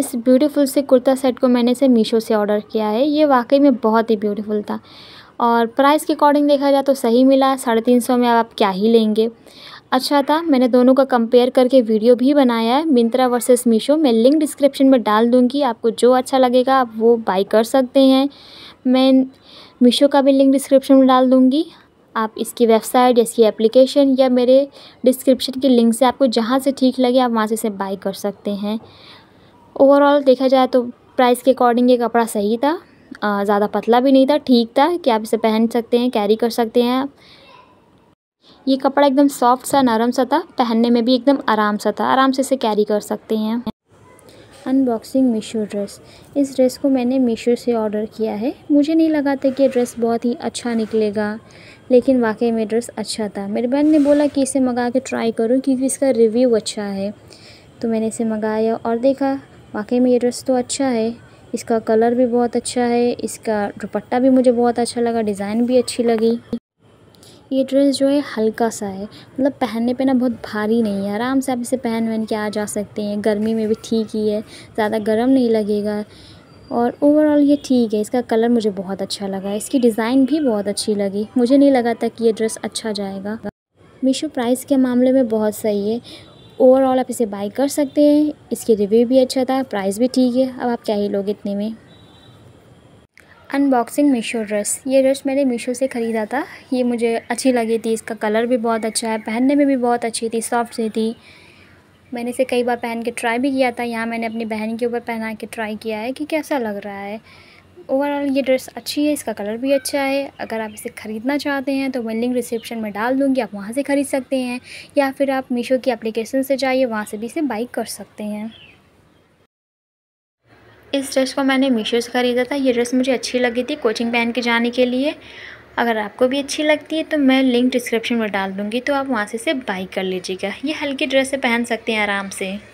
इस ब्यूटीफुल से कुर्ता सेट को मैंने इसे मीशो से ऑर्डर किया है ये वाकई में बहुत ही ब्यूटीफुल था और प्राइस के अकॉर्डिंग देखा जाए तो सही मिला साढ़े तीन सौ में आप क्या ही लेंगे अच्छा था मैंने दोनों का कंपेयर करके वीडियो भी बनाया है मिंत्रा वर्सेस मीशो मैं लिंक डिस्क्रिप्शन में डाल दूँगी आपको जो अच्छा लगेगा आप वो बाई कर सकते हैं मैं मीशो का भी लिंक डिस्क्रिप्शन में डाल दूंगी आप इसकी वेबसाइट या इसकी एप्लीकेशन या मेरे डिस्क्रिप्शन के लिंक से आपको जहाँ से ठीक लगे आप वहाँ से इसे बाई कर सकते हैं ओवरऑल देखा जाए तो प्राइस के अकॉर्डिंग ये कपड़ा सही था ज़्यादा पतला भी नहीं था ठीक था कि आप इसे पहन सकते हैं कैरी कर सकते हैं आप ये कपड़ा एकदम सॉफ्ट सा नरम सा था पहनने में भी एकदम आराम सा था आराम से इसे कैरी कर सकते हैं अनबॉक्सिंग मीशो ड्रेस इस ड्रेस को मैंने मीशो से ऑर्डर किया है मुझे नहीं लगा था कि ये ड्रेस बहुत ही अच्छा निकलेगा लेकिन वाकई में ड्रेस अच्छा था मेरी बहन ने बोला कि इसे मंगा के ट्राई करूँ क्योंकि इसका रिव्यू अच्छा है तो मैंने इसे मंगाया और देखा वाकई में ये ड्रेस तो अच्छा है इसका कलर भी बहुत अच्छा है इसका दुपट्टा भी मुझे बहुत अच्छा लगा डिज़ाइन भी अच्छी लगी ये ड्रेस जो है हल्का सा है मतलब पहनने पे ना बहुत भारी नहीं है आराम से आप इसे पहन वहन के आ जा सकते हैं गर्मी में भी ठीक ही है ज़्यादा गर्म नहीं लगेगा और ओवरऑल ये ठीक है इसका कलर मुझे बहुत अच्छा लगा इसकी डिज़ाइन भी बहुत अच्छी लगी मुझे नहीं लगा था कि ये ड्रेस अच्छा जाएगा मीशो प्राइस के मामले में बहुत सही है ओवरऑल आप इसे बाई कर सकते हैं इसकी रिव्यू भी अच्छा था प्राइस भी ठीक है अब आप क्या ही लोग इतने में अनबॉक्सिंग मीशो ड्रेस ये ड्रेस मैंने मीशो से ख़रीदा था ये मुझे अच्छी लगी थी इसका कलर भी बहुत अच्छा है पहनने में भी बहुत अच्छी थी सॉफ्ट सी थी मैंने इसे कई बार पहन के ट्राई भी किया था यहाँ मैंने अपनी बहन के ऊपर पहना के ट्राई किया है कि कैसा लग रहा है ओवरऑल ये ड्रेस अच्छी है इसका कलर भी अच्छा है अगर आप इसे ख़रीदना चाहते हैं तो मैं लिंक डिस्क्रिप्शन में डाल दूँगी आप वहाँ से ख़रीद सकते हैं या फिर आप मीशो की एप्लीकेशन से जाइए वहाँ से भी इसे बाई कर सकते हैं इस ड्रेस को मैंने मीशो से ख़रीदा था ये ड्रेस मुझे अच्छी लगी थी कोचिंग पहन के जाने के लिए अगर आपको भी अच्छी लगती है तो मैं लिंक डिस्क्रिप्शन में डाल दूँगी तो आप वहाँ से इसे बाई कर लीजिएगा ये हल्की ड्रेस से पहन सकते हैं आराम से